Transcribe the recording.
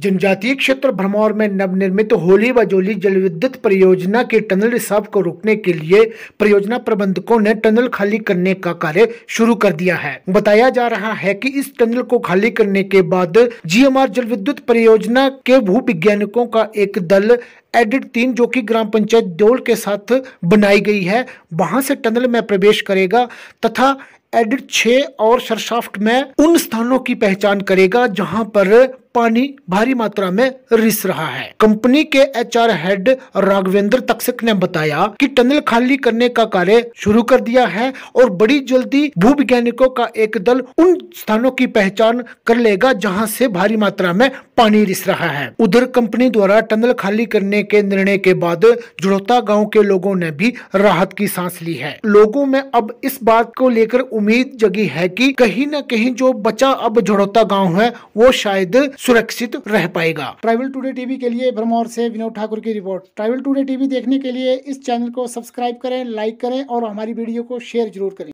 जनजातीय क्षेत्र भरमौर में नवनिर्मित होली बजोली विद्युत परियोजना के टनल रिसाव को रोकने के लिए परियोजना प्रबंधकों ने टनल खाली करने का कार्य शुरू कर दिया है बताया जा रहा है कि इस टनल को खाली करने के बाद जीएमआर जल विद्युत परियोजना के भू वैज्ञानिकों का एक दल एडिट तीन जो कि ग्राम पंचायत दोल के साथ बनाई गई है वहां से टनल में प्रवेश करेगा तथा एडिट छः और सरसाफ्ट में उन स्थानों की पहचान करेगा जहां पर पानी भारी मात्रा में रिस रहा है कंपनी के एचआर हेड राघवेंद्र तक्षक ने बताया कि टनल खाली करने का कार्य शुरू कर दिया है और बड़ी जल्दी भूवैज्ञानिकों का एक दल उन स्थानों की पहचान कर लेगा जहां से भारी मात्रा में पानी रिस रहा है उधर कंपनी द्वारा टनल खाली करने के निर्णय के बाद जुड़ौता गाँव के लोगों ने भी राहत की सांस ली है लोगों में अब इस बात को लेकर उम्मीद जगी है की कहीं न कहीं जो बचा अब जुड़ौता गाँव है वो शायद सुरक्षित रह पाएगा ट्राइवल टूडे टीवी के लिए भरमौर से विनोद ठाकुर की रिपोर्ट ट्राइवल टूडे टीवी देखने के लिए इस चैनल को सब्सक्राइब करें लाइक करें और हमारी वीडियो को शेयर जरूर करें